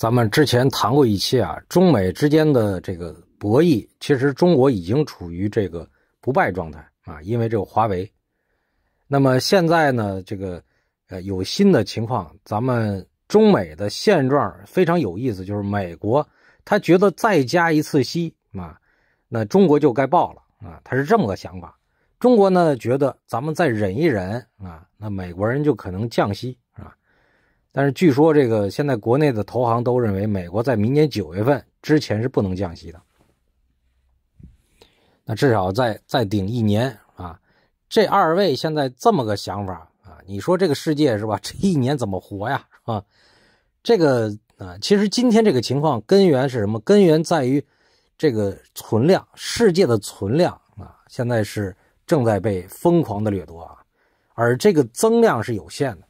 咱们之前谈过一期啊，中美之间的这个博弈，其实中国已经处于这个不败状态啊，因为这个华为。那么现在呢，这个呃有新的情况，咱们中美的现状非常有意思，就是美国他觉得再加一次息啊，那中国就该报了啊，他是这么个想法。中国呢觉得咱们再忍一忍啊，那美国人就可能降息。但是据说，这个现在国内的投行都认为，美国在明年九月份之前是不能降息的。那至少再再顶一年啊！这二位现在这么个想法啊？你说这个世界是吧？这一年怎么活呀？啊，这个啊，其实今天这个情况根源是什么？根源在于这个存量世界的存量啊，现在是正在被疯狂的掠夺啊，而这个增量是有限的。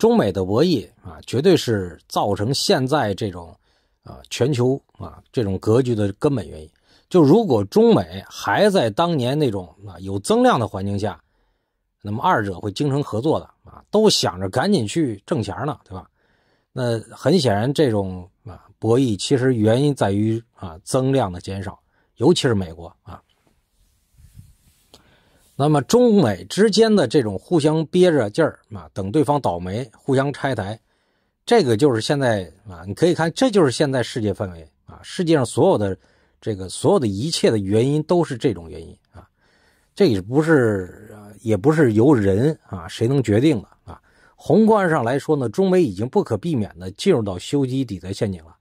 中美的博弈啊，绝对是造成现在这种啊全球啊这种格局的根本原因。就如果中美还在当年那种啊有增量的环境下，那么二者会精诚合作的啊，都想着赶紧去挣钱呢，对吧？那很显然，这种啊博弈其实原因在于啊增量的减少，尤其是美国啊。那么，中美之间的这种互相憋着劲儿啊，等对方倒霉，互相拆台，这个就是现在啊，你可以看，这就是现在世界氛围啊。世界上所有的这个所有的一切的原因都是这种原因啊，这也不是也不是由人啊谁能决定的啊。宏观上来说呢，中美已经不可避免的进入到修机底的陷阱了，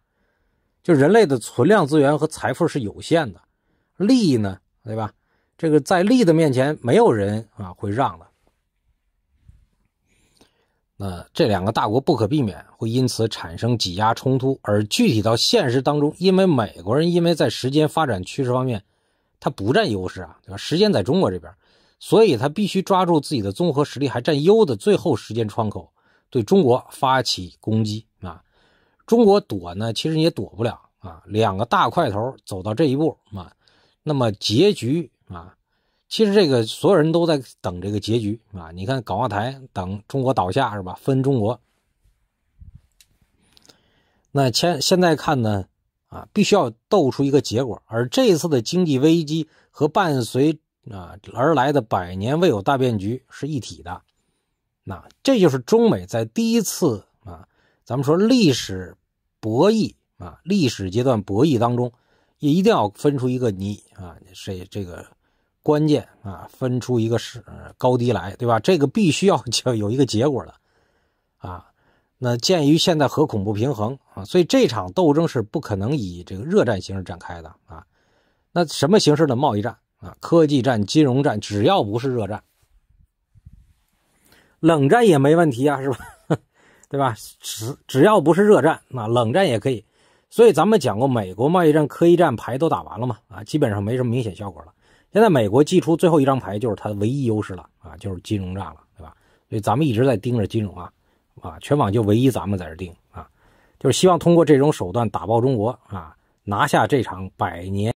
就人类的存量资源和财富是有限的，利益呢，对吧？这个在利的面前，没有人啊会让的。那这两个大国不可避免会因此产生挤压冲突，而具体到现实当中，因为美国人因为在时间发展趋势方面他不占优势啊，对吧？时间在中国这边，所以他必须抓住自己的综合实力还占优的最后时间窗口，对中国发起攻击啊！中国躲呢，其实也躲不了啊。两个大块头走到这一步啊，那么结局。啊，其实这个所有人都在等这个结局啊。你看港澳台等中国倒下是吧？分中国。那现现在看呢？啊，必须要斗出一个结果。而这一次的经济危机和伴随啊而来的百年未有大变局是一体的。那这就是中美在第一次啊，咱们说历史博弈啊，历史阶段博弈当中，也一定要分出一个你啊谁这个。关键啊，分出一个是高低来，对吧？这个必须要 就有一个结果的啊。那鉴于现在核恐怖平衡啊，所以这场斗争是不可能以这个热战形式展开的啊。那什么形式的贸易战啊？科技战、金融战，只要不是热战，冷战也没问题啊，是吧？对吧？只只要不是热战，那冷战也可以。所以咱们讲过，美国贸易战、科技战牌都打完了嘛？啊，基本上没什么明显效果了。现在美国祭出最后一张牌，就是它唯一优势了啊，就是金融战了，对吧？所以咱们一直在盯着金融啊啊，全网就唯一咱们在这盯啊，就是希望通过这种手段打爆中国啊，拿下这场百年。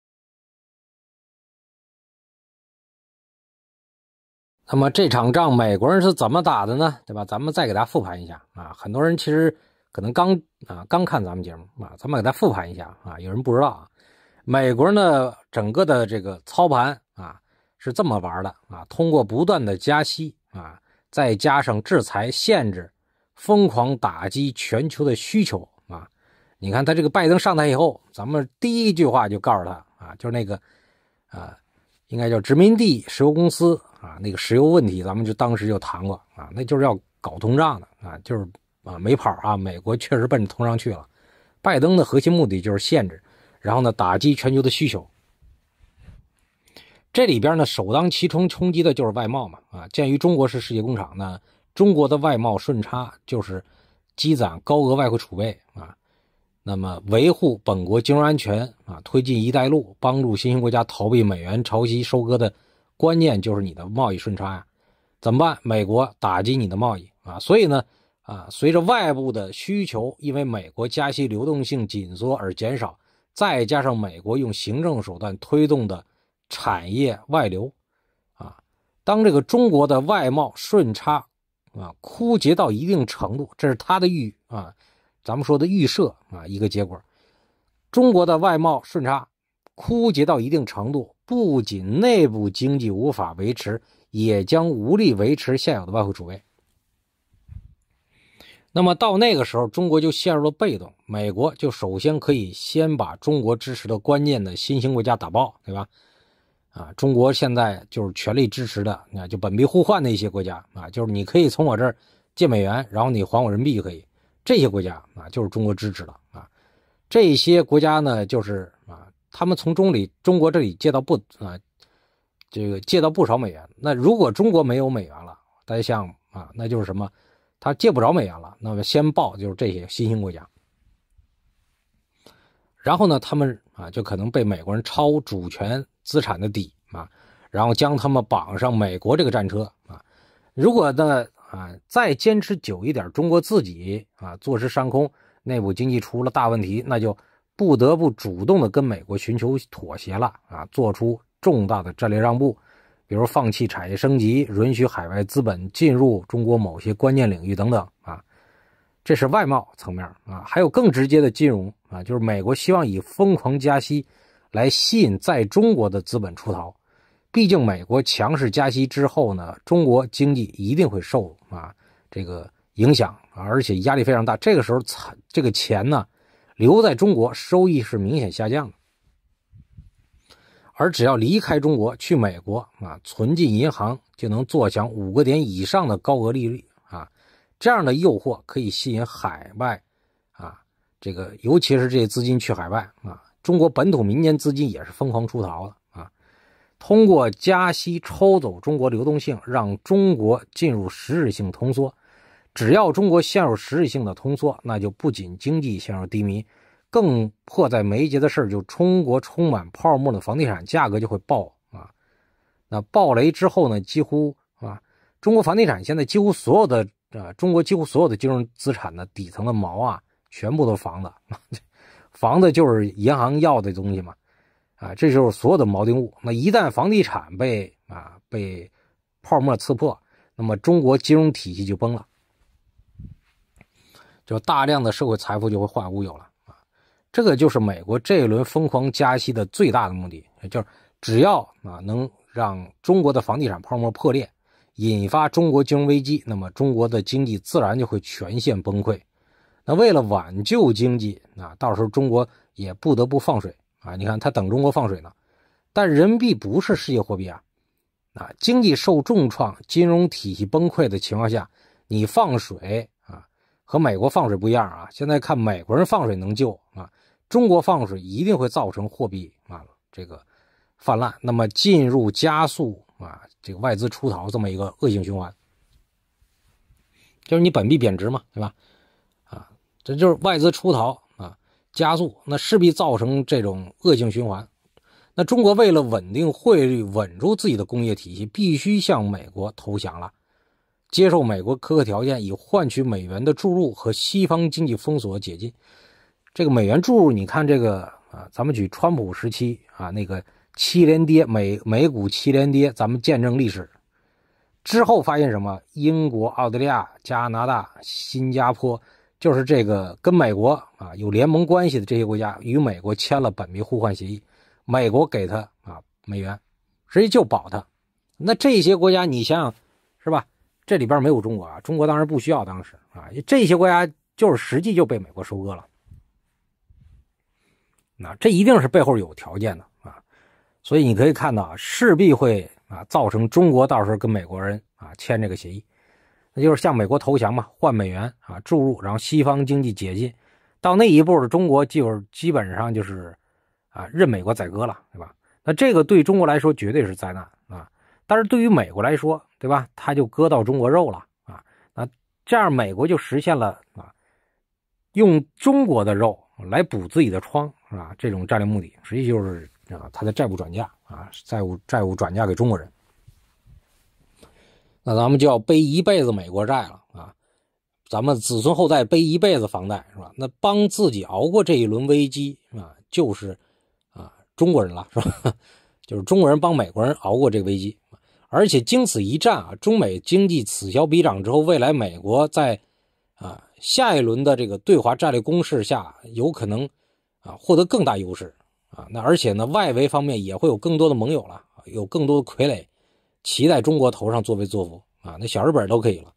那么这场仗美国人是怎么打的呢？对吧？咱们再给大家复盘一下啊，很多人其实可能刚啊刚看咱们节目啊，咱们给大家复盘一下啊，有人不知道啊。美国呢，整个的这个操盘啊是这么玩的啊，通过不断的加息啊，再加上制裁限制，疯狂打击全球的需求啊。你看他这个拜登上台以后，咱们第一句话就告诉他啊，就是那个啊，应该叫殖民地石油公司啊，那个石油问题，咱们就当时就谈过啊，那就是要搞通胀的啊，就是啊没跑啊，美国确实奔着通胀去了。拜登的核心目的就是限制。然后呢，打击全球的需求。这里边呢，首当其冲冲击的就是外贸嘛。啊，鉴于中国是世界工厂呢，中国的外贸顺差就是积攒高额外汇储备啊。那么，维护本国金融安全啊，推进“一带一路”，帮助新兴国家逃避美元潮汐收割的关键就是你的贸易顺差呀。怎么办？美国打击你的贸易啊。所以呢，啊，随着外部的需求因为美国加息、流动性紧缩而减少。再加上美国用行政手段推动的产业外流，啊，当这个中国的外贸顺差啊枯竭到一定程度，这是他的预啊，咱们说的预设啊一个结果。中国的外贸顺差枯竭到一定程度，不仅内部经济无法维持，也将无力维持现有的外汇储备。那么到那个时候，中国就陷入了被动，美国就首先可以先把中国支持的关键的新兴国家打爆，对吧？啊，中国现在就是全力支持的，啊，就本币互换的一些国家啊，就是你可以从我这儿借美元，然后你还我人民币就可以，这些国家啊就是中国支持的啊，这些国家呢就是啊，他们从中里中国这里借到不啊，这个借到不少美元，那如果中国没有美元了，大家想啊，那就是什么？他借不着美元了，那么先报就是这些新兴国家，然后呢，他们啊就可能被美国人抄主权资产的底啊，然后将他们绑上美国这个战车啊。如果呢啊再坚持久一点，中国自己啊坐吃山空，内部经济出了大问题，那就不得不主动的跟美国寻求妥协了啊，做出重大的战略让步。比如放弃产业升级，允许海外资本进入中国某些关键领域等等啊，这是外贸层面啊，还有更直接的金融啊，就是美国希望以疯狂加息来吸引在中国的资本出逃，毕竟美国强势加息之后呢，中国经济一定会受啊这个影响，而且压力非常大，这个时候财这个钱呢留在中国收益是明显下降的。而只要离开中国去美国啊，存进银行就能坐享五个点以上的高额利率啊，这样的诱惑可以吸引海外啊，这个尤其是这些资金去海外啊，中国本土民间资金也是疯狂出逃的啊。通过加息抽走中国流动性，让中国进入实质性通缩。只要中国陷入实质性的通缩，那就不仅经济陷入低迷。更迫在眉睫的事就中国充满泡沫的房地产价格就会爆啊！那爆雷之后呢，几乎啊，中国房地产现在几乎所有的啊，中国几乎所有的金融资产的底层的毛啊，全部都是房子 房子就是银行要的东西嘛，啊，这就是所有的锚定物。那一旦房地产被啊被泡沫刺破，那么中国金融体系就崩了，就大量的社会财富就会化乌有了。这个就是美国这一轮疯狂加息的最大的目的，就是只要啊能让中国的房地产泡沫破裂，引发中国金融危机，那么中国的经济自然就会全线崩溃。那为了挽救经济，那到时候中国也不得不放水啊！你看他等中国放水呢，但人民币不是世界货币啊！啊，经济受重创、金融体系崩溃的情况下，你放水啊，和美国放水不一样啊！现在看美国人放水能救啊？中国放水一定会造成货币啊这个泛滥，那么进入加速啊这个外资出逃这么一个恶性循环，就是你本币贬值嘛，对吧？啊，这就是外资出逃啊加速，那势必造成这种恶性循环。那中国为了稳定汇率、稳住自己的工业体系，必须向美国投降了，接受美国苛刻条件，以换取美元的注入和西方经济封锁解禁。这个美元注入，你看这个啊，咱们举川普时期啊，那个七连跌，美美股七连跌，咱们见证历史。之后发现什么？英国、澳大利亚、加拿大、新加坡，就是这个跟美国啊有联盟关系的这些国家，与美国签了本币互换协议，美国给他啊美元，实际就保他。那这些国家你想想是吧？这里边没有中国啊，中国当时不需要，当时啊，这些国家就是实际就被美国收割了。那这一定是背后有条件的啊，所以你可以看到啊，势必会啊，造成中国到时候跟美国人啊签这个协议，那就是向美国投降嘛，换美元啊注入，然后西方经济解禁，到那一步的中国就基本上就是啊任美国宰割了，对吧？那这个对中国来说绝对是灾难啊，但是对于美国来说，对吧？他就割到中国肉了啊，那这样美国就实现了啊，用中国的肉来补自己的疮。是吧？这种战略目的实际就是啊，他的债务转嫁啊，债务债务转嫁给中国人，那咱们就要背一辈子美国债了啊！咱们子孙后代背一辈子房贷是吧？那帮自己熬过这一轮危机啊，就是啊中国人了是吧？就是中国人帮美国人熬过这个危机，而且经此一战啊，中美经济此消彼长之后，未来美国在啊下一轮的这个对华战略攻势下，有可能。啊，获得更大优势啊！那而且呢，外围方面也会有更多的盟友了，有更多的傀儡骑在中国头上作威作福啊！那小日本都可以了。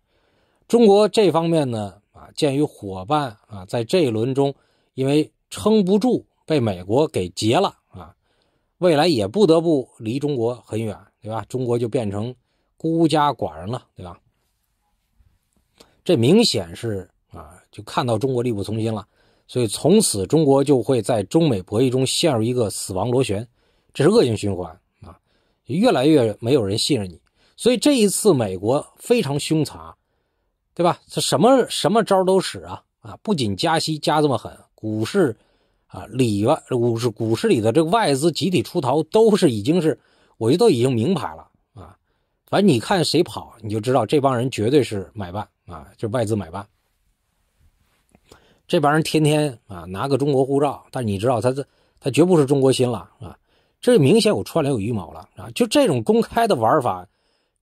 中国这方面呢，啊，鉴于伙伴啊，在这一轮中因为撑不住被美国给劫了啊，未来也不得不离中国很远，对吧？中国就变成孤家寡人了，对吧？这明显是啊，就看到中国力不从心了。所以从此，中国就会在中美博弈中陷入一个死亡螺旋，这是恶性循环啊！越来越没有人信任你。所以这一次，美国非常凶残，对吧？这什么什么招都使啊啊！不仅加息加这么狠，股市啊里外股市股市里的这个外资集体出逃，都是已经是我觉得都已经明牌了啊！反正你看谁跑，你就知道这帮人绝对是买办啊，就外资买办。这帮人天天啊拿个中国护照，但你知道，他这他绝不是中国心了啊！这明显有串联有预谋了啊！就这种公开的玩法，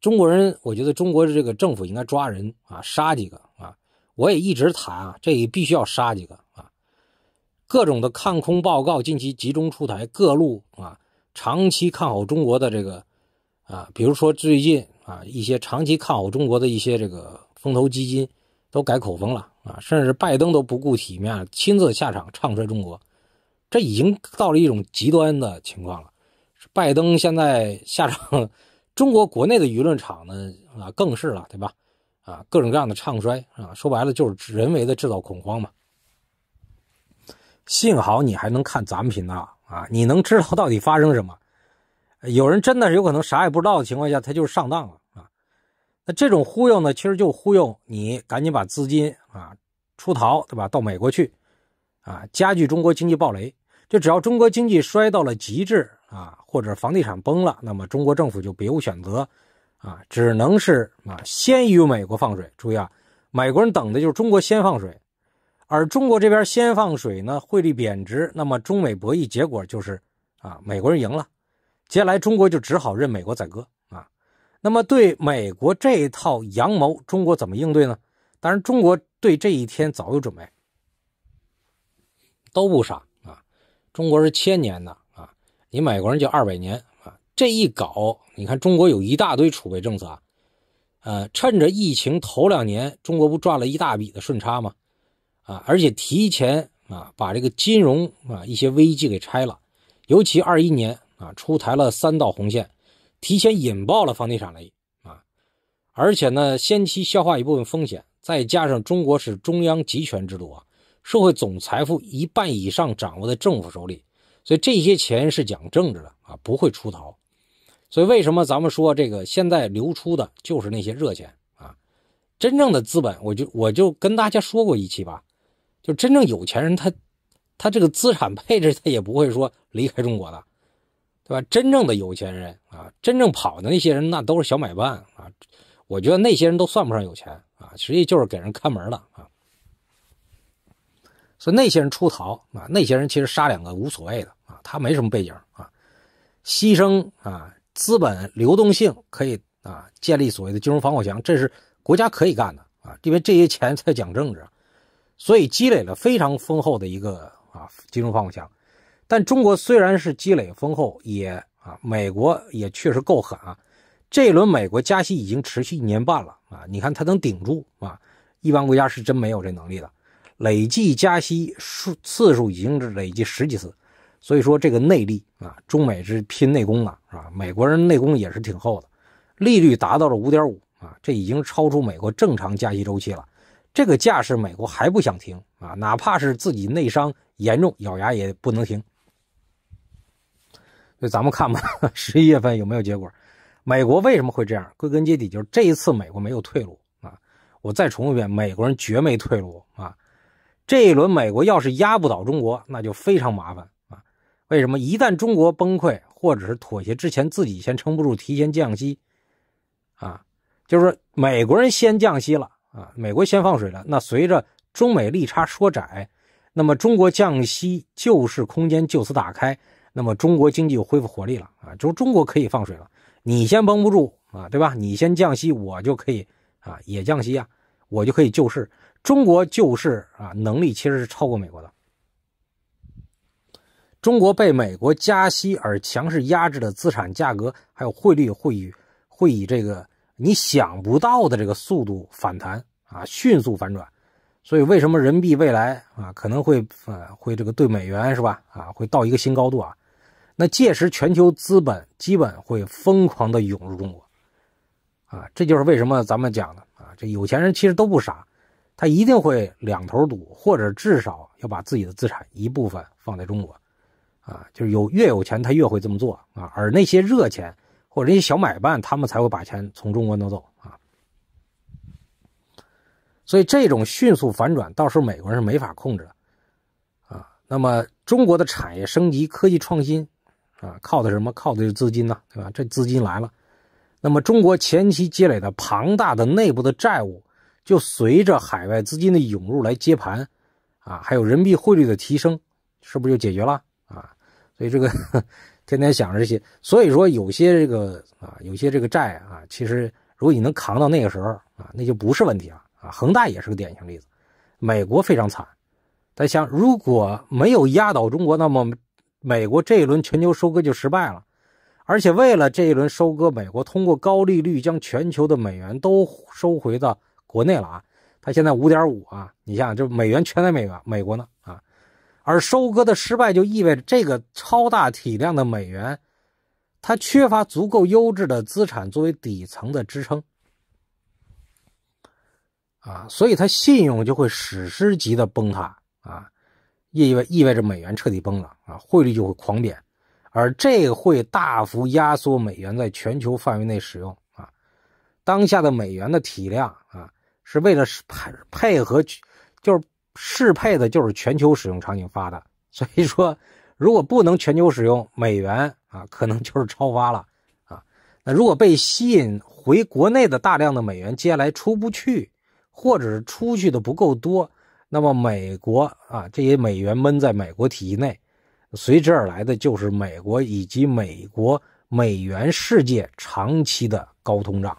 中国人我觉得中国的这个政府应该抓人啊，杀几个啊！我也一直谈啊，这也必须要杀几个啊！各种的看空报告近期集中出台，各路啊长期看好中国的这个啊，比如说最近啊一些长期看好中国的一些这个风投基金都改口风了。啊，甚至拜登都不顾体面，亲自下场唱衰中国，这已经到了一种极端的情况了。拜登现在下场，中国国内的舆论场呢，啊，更是了，对吧？啊，各种各样的唱衰啊，说白了就是人为的制造恐慌嘛。幸好你还能看咱们频道啊，你能知道到底发生什么。有人真的是有可能啥也不知道的情况下，他就上当了。这种忽悠呢，其实就忽悠你赶紧把资金啊出逃，对吧？到美国去啊，加剧中国经济暴雷。就只要中国经济衰到了极致啊，或者房地产崩了，那么中国政府就别无选择啊，只能是啊先于美国放水。注意啊，美国人等的就是中国先放水，而中国这边先放水呢，汇率贬值，那么中美博弈结果就是啊，美国人赢了，接下来中国就只好任美国宰割。那么，对美国这套阳谋，中国怎么应对呢？当然，中国对这一天早有准备。都不傻啊，中国是千年的啊，你美国人就二百年啊。这一搞，你看中国有一大堆储备政策啊，呃，趁着疫情头两年，中国不赚了一大笔的顺差吗？啊，而且提前啊，把这个金融啊一些危机给拆了，尤其二一年啊，出台了三道红线。提前引爆了房地产雷啊，而且呢，先期消化一部分风险，再加上中国是中央集权制度啊，社会总财富一半以上掌握在政府手里，所以这些钱是讲政治的啊，不会出逃。所以为什么咱们说这个现在流出的就是那些热钱啊？真正的资本，我就我就跟大家说过一期吧，就真正有钱人他他这个资产配置他也不会说离开中国的。对吧？真正的有钱人啊，真正跑的那些人，那都是小买办啊。我觉得那些人都算不上有钱啊，实际就是给人看门的啊。所以那些人出逃啊，那些人其实杀两个无所谓的啊，他没什么背景啊。牺牲啊，资本流动性可以啊，建立所谓的金融防火墙，这是国家可以干的啊，因为这些钱在讲政治，所以积累了非常丰厚的一个啊金融防火墙。但中国虽然是积累丰厚，也啊，美国也确实够狠啊！这一轮美国加息已经持续一年半了啊！你看它能顶住啊？一般国家是真没有这能力的。累计加息数次数已经是累计十几次，所以说这个内力啊，中美是拼内功的，是吧？美国人内功也是挺厚的，利率达到了五点五啊！这已经超出美国正常加息周期了。这个架势，美国还不想停啊！哪怕是自己内伤严重，咬牙也不能停。所以咱们看吧，十一月份有没有结果？美国为什么会这样？归根结底就是这一次美国没有退路啊！我再重复一遍，美国人绝没退路啊！这一轮美国要是压不倒中国，那就非常麻烦啊！为什么？一旦中国崩溃或者是妥协之前自己先撑不住，提前降息啊，就是说美国人先降息了啊，美国先放水了，那随着中美利差缩窄，那么中国降息救市空间就此打开。那么中国经济又恢复活力了啊，就中国可以放水了，你先绷不住啊，对吧？你先降息，我就可以啊，也降息啊，我就可以救市。中国救市啊，能力其实是超过美国的。中国被美国加息而强势压制的资产价格，还有汇率会以会以这个你想不到的这个速度反弹啊，迅速反转。所以为什么人民币未来啊可能会呃会这个对美元是吧？啊，会到一个新高度啊？那届时，全球资本基本会疯狂的涌入中国，啊，这就是为什么咱们讲的啊，这有钱人其实都不傻，他一定会两头赌，或者至少要把自己的资产一部分放在中国，啊，就是有越有钱他越会这么做啊，而那些热钱或者那些小买办，他们才会把钱从中国挪走啊，所以这种迅速反转，到时候美国人是没法控制的，啊，那么中国的产业升级、科技创新。啊，靠的什么？靠的是资金呐。对吧？这资金来了，那么中国前期积累的庞大的内部的债务，就随着海外资金的涌入来接盘，啊，还有人民币汇率的提升，是不是就解决了啊？所以这个 天天想着这些，所以说有些这个啊，有些这个债啊，其实如果你能扛到那个时候啊，那就不是问题了啊。恒大也是个典型例子，美国非常惨，但想如果没有压倒中国，那么美国这一轮全球收割就失败了，而且为了这一轮收割，美国通过高利率将全球的美元都收回到国内了啊。它现在五点五啊，你想想，这美元全在美元，美国呢啊。而收割的失败就意味着这个超大体量的美元，它缺乏足够优质的资产作为底层的支撑啊，所以它信用就会史诗级的崩塌啊。意味意味着美元彻底崩了啊，汇率就会狂贬，而这会大幅压缩美元在全球范围内使用啊。当下的美元的体量啊，是为了适配配合，就是适配的就是全球使用场景发的。所以说，如果不能全球使用美元啊，可能就是超发了啊。那如果被吸引回国内的大量的美元，接下来出不去，或者是出去的不够多。那么，美国啊，这些美元闷在美国体系内，随之而来的就是美国以及美国美元世界长期的高通胀。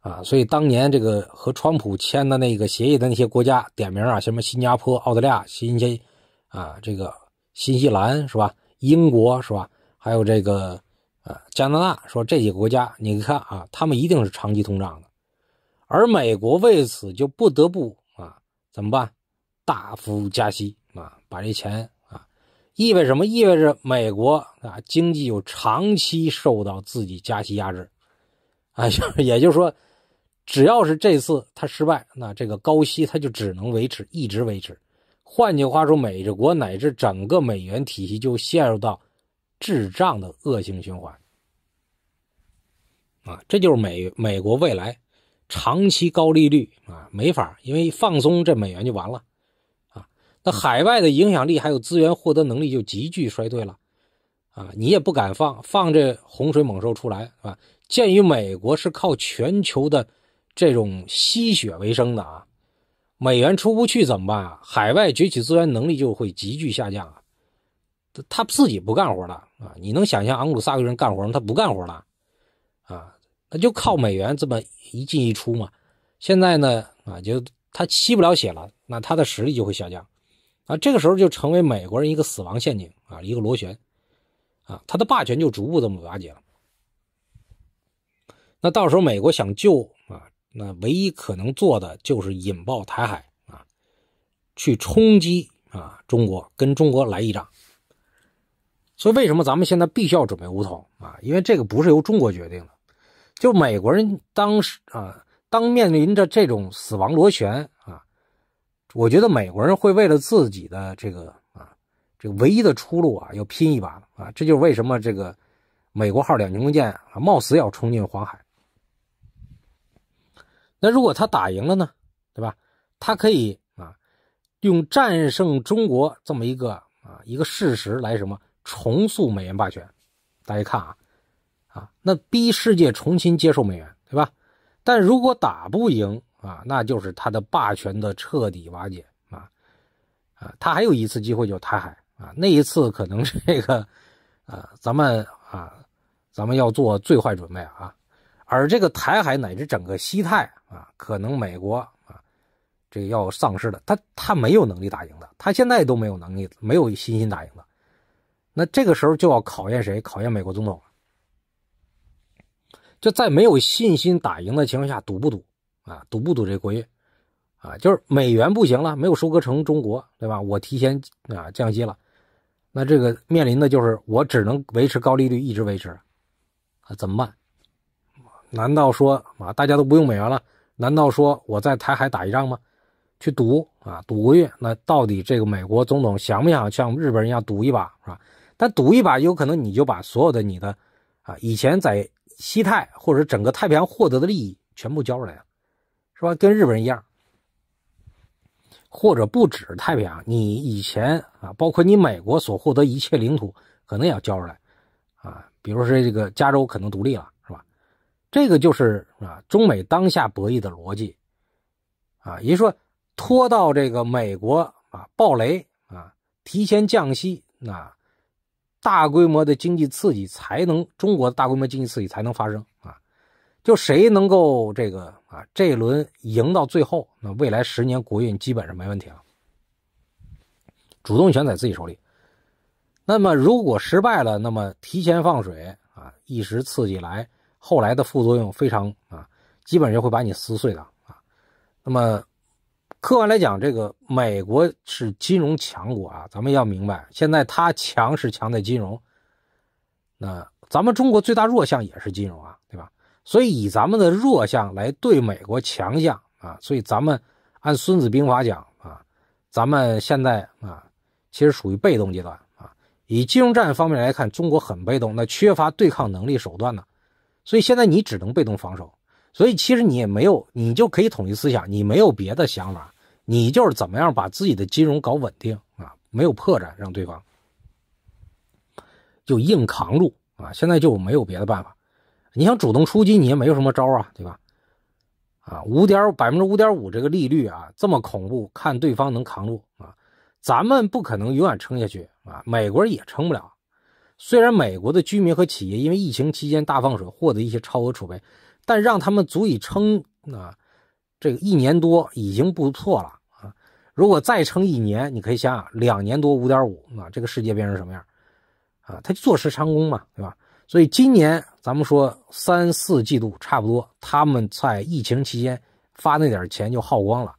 啊，所以当年这个和川普签的那个协议的那些国家，点名啊，什么新加坡、澳大利亚、新些啊，这个新西兰是吧？英国是吧？还有这个呃加拿大，说这几个国家，你看啊，他们一定是长期通胀的。而美国为此就不得不啊怎么办？大幅加息啊，把这钱啊，意味什么？意味着美国啊经济有长期受到自己加息压制啊，也就是说，只要是这次他失败，那这个高息他就只能维持，一直维持。换句话说，美国乃至整个美元体系就陷入到滞胀的恶性循环啊，这就是美美国未来。长期高利率啊，没法，因为放松这美元就完了，啊，那海外的影响力还有资源获得能力就急剧衰退了，啊，你也不敢放放这洪水猛兽出来，啊。鉴于美国是靠全球的这种吸血为生的啊，美元出不去怎么办啊？海外崛起资源能力就会急剧下降啊，他他自己不干活了啊，你能想象昂古萨克人干活吗？他不干活了，啊。那就靠美元这么一进一出嘛，现在呢，啊，就他吸不了血了，那他的实力就会下降，啊，这个时候就成为美国人一个死亡陷阱啊，一个螺旋，啊，他的霸权就逐步这么瓦解了。那到时候美国想救啊，那唯一可能做的就是引爆台海啊，去冲击啊中国，跟中国来一仗。所以为什么咱们现在必须要准备武统啊？因为这个不是由中国决定的。就美国人当时啊，当面临着这种死亡螺旋啊，我觉得美国人会为了自己的这个啊，这个唯一的出路啊，要拼一把啊。这就是为什么这个美国号两栖攻舰啊，冒死要冲进黄海。那如果他打赢了呢，对吧？他可以啊，用战胜中国这么一个啊一个事实来什么重塑美元霸权。大家看啊。啊，那逼世界重新接受美元，对吧？但如果打不赢啊，那就是他的霸权的彻底瓦解啊！啊，他还有一次机会，就是台海啊，那一次可能这个，啊，咱们啊，咱们要做最坏准备啊。而这个台海乃至整个西太啊，可能美国啊，这要丧失了，他他没有能力打赢的，他现在都没有能力，没有信心打赢的。那这个时候就要考验谁？考验美国总统了。就在没有信心打赢的情况下，赌不赌啊？赌不赌这国运啊？就是美元不行了，没有收割成中国，对吧？我提前啊降息了，那这个面临的就是我只能维持高利率一直维持啊？怎么办？难道说啊大家都不用美元了？难道说我在台海打一仗吗？去赌啊赌国运？那到底这个美国总统想不想像日本人一样赌一把是吧？但赌一把有可能你就把所有的你的啊以前在西太或者整个太平洋获得的利益全部交出来了，是吧？跟日本人一样，或者不止太平洋，你以前啊，包括你美国所获得一切领土，可能也要交出来，啊，比如说这个加州可能独立了，是吧？这个就是啊，中美当下博弈的逻辑，啊，也是说拖到这个美国啊暴雷啊，提前降息啊。大规模的经济刺激才能中国的大规模经济刺激才能发生啊！就谁能够这个啊这一轮赢到最后，那未来十年国运基本上没问题了。主动权在自己手里。那么如果失败了，那么提前放水啊，一时刺激来，后来的副作用非常啊，基本上就会把你撕碎的啊。那么。客观来讲，这个美国是金融强国啊，咱们要明白，现在它强是强在金融。那咱们中国最大弱项也是金融啊，对吧？所以以咱们的弱项来对美国强项啊，所以咱们按《孙子兵法》讲啊，咱们现在啊其实属于被动阶段啊。以金融战方面来看，中国很被动，那缺乏对抗能力手段呢，所以现在你只能被动防守。所以其实你也没有，你就可以统一思想，你没有别的想法。你就是怎么样把自己的金融搞稳定啊？没有破绽，让对方就硬扛住啊！现在就没有别的办法。你想主动出击，你也没有什么招啊，对吧？啊，五点百分之五点五这个利率啊，这么恐怖，看对方能扛住啊！咱们不可能永远撑下去啊！美国人也撑不了。虽然美国的居民和企业因为疫情期间大放水，获得一些超额储备，但让他们足以撑啊。这个一年多已经不错了啊！如果再撑一年，你可以想想，两年多五点五啊，这个世界变成什么样啊？他坐实长工嘛，对吧？所以今年咱们说三四季度差不多，他们在疫情期间发那点钱就耗光了。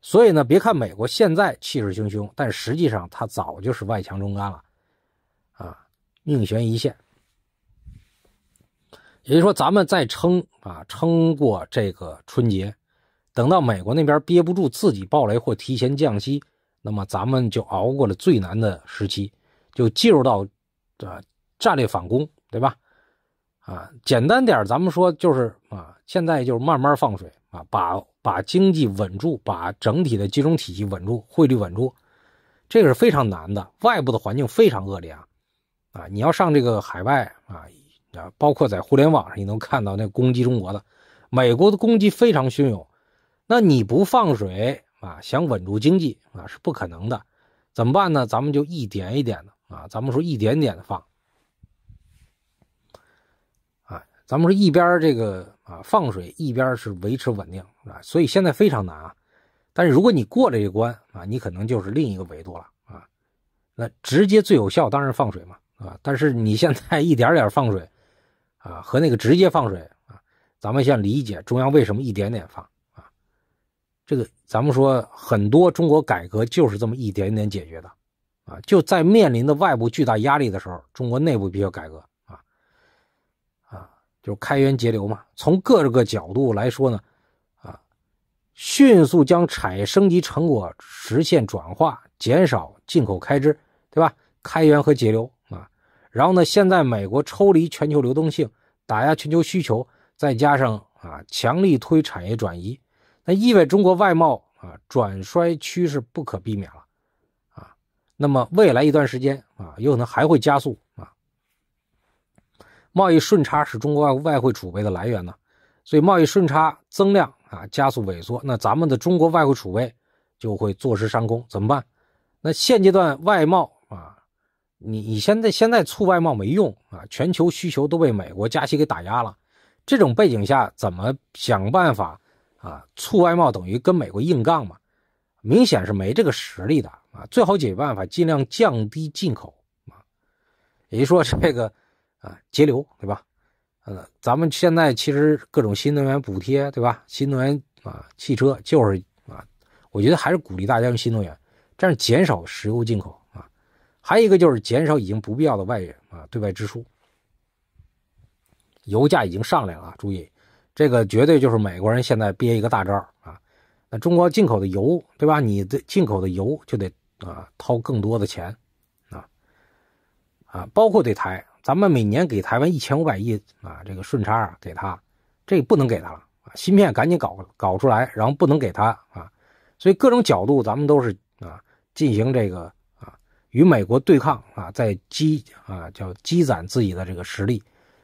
所以呢，别看美国现在气势汹汹，但实际上他早就是外强中干了啊，命悬一线。也就是说，咱们再撑啊，撑过这个春节。等到美国那边憋不住自己爆雷或提前降息，那么咱们就熬过了最难的时期，就进入到，呃战略反攻，对吧？啊，简单点，咱们说就是啊，现在就是慢慢放水啊，把把经济稳住，把整体的金融体系稳住，汇率稳住，这个是非常难的，外部的环境非常恶劣啊啊！你要上这个海外啊，啊，包括在互联网上你能看到那攻击中国的，美国的攻击非常汹涌。那你不放水啊，想稳住经济啊是不可能的，怎么办呢？咱们就一点一点的啊，咱们说一点点的放。啊，咱们说一边这个啊放水，一边是维持稳定啊。所以现在非常难啊。但是如果你过了这关啊，你可能就是另一个维度了啊。那直接最有效当然放水嘛啊。但是你现在一点点放水啊，和那个直接放水啊，咱们先理解中央为什么一点点放。这个咱们说很多中国改革就是这么一点点解决的，啊，就在面临的外部巨大压力的时候，中国内部必须要改革啊，啊，就是开源节流嘛。从各个角度来说呢，啊，迅速将产业升级成果实现转化，减少进口开支，对吧？开源和节流啊。然后呢，现在美国抽离全球流动性，打压全球需求，再加上啊，强力推产业转移。那意味中国外贸啊转衰趋势不可避免了，啊，那么未来一段时间啊有可能还会加速啊。贸易顺差是中国外外汇储备的来源呢，所以贸易顺差增量啊加速萎缩，那咱们的中国外汇储备就会坐失山空，怎么办？那现阶段外贸啊，你你现在现在促外贸没用啊，全球需求都被美国加息给打压了，这种背景下怎么想办法？啊，促外贸等于跟美国硬杠嘛，明显是没这个实力的啊。最好解决办法，尽量降低进口啊，也就是说这个啊节流，对吧？嗯，咱们现在其实各种新能源补贴，对吧？新能源啊汽车就是啊，我觉得还是鼓励大家用新能源，这样减少石油进口啊。还有一个就是减少已经不必要的外啊对外支出，油价已经上来了啊，注意。这个绝对就是美国人现在憋一个大招啊！那中国进口的油，对吧？你的进口的油就得啊掏更多的钱，啊啊，包括对台，咱们每年给台湾一千五百亿啊这个顺差啊给他，这个不能给他了啊！芯片赶紧搞搞出来，然后不能给他啊！所以各种角度咱们都是啊进行这个啊与美国对抗啊，在积啊叫积攒自己的这个实力。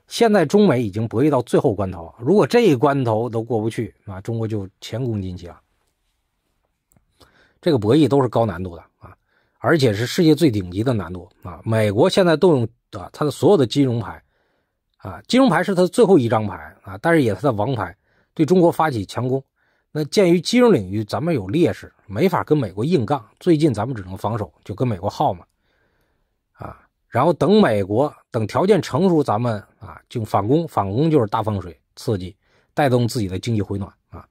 现在中美已经博弈到最后关头，如果这一关头都过不去，啊，中国就前功尽弃了。这个博弈都是高难度的啊，而且是世界最顶级的难度啊。美国现在动用啊他的所有的金融牌，啊，金融牌是他的最后一张牌啊，但是也是他的王牌，对中国发起强攻。那鉴于金融领域咱们有劣势，没法跟美国硬杠，最近咱们只能防守，就跟美国耗嘛。然后等美国等条件成熟，咱们啊就反攻，反攻就是大放水刺激，带动自己的经济回暖啊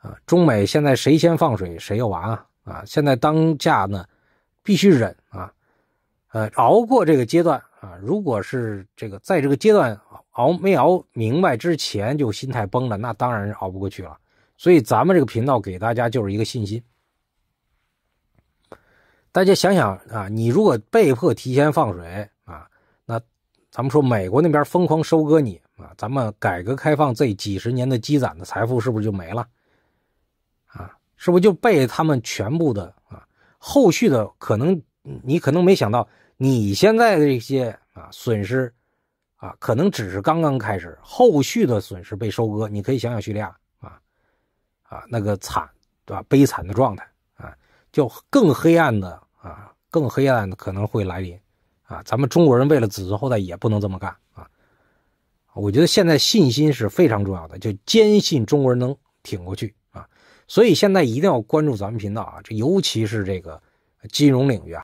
啊！中美现在谁先放水，谁就完啊！啊，现在当下呢，必须忍啊，呃，熬过这个阶段啊。如果是这个在这个阶段熬没熬明白之前就心态崩了，那当然是熬不过去了。所以咱们这个频道给大家就是一个信心。大家想想啊，你如果被迫提前放水啊，那咱们说美国那边疯狂收割你啊，咱们改革开放这几十年的积攒的财富是不是就没了？啊，是不是就被他们全部的啊，后续的可能你可能没想到，你现在的这些啊损失啊，可能只是刚刚开始，后续的损失被收割，你可以想想叙利亚啊啊那个惨对吧，悲惨的状态。就更黑暗的啊，更黑暗的可能会来临，啊，咱们中国人为了子孙后代也不能这么干啊。我觉得现在信心是非常重要的，就坚信中国人能挺过去啊。所以现在一定要关注咱们频道啊，这尤其是这个金融领域啊。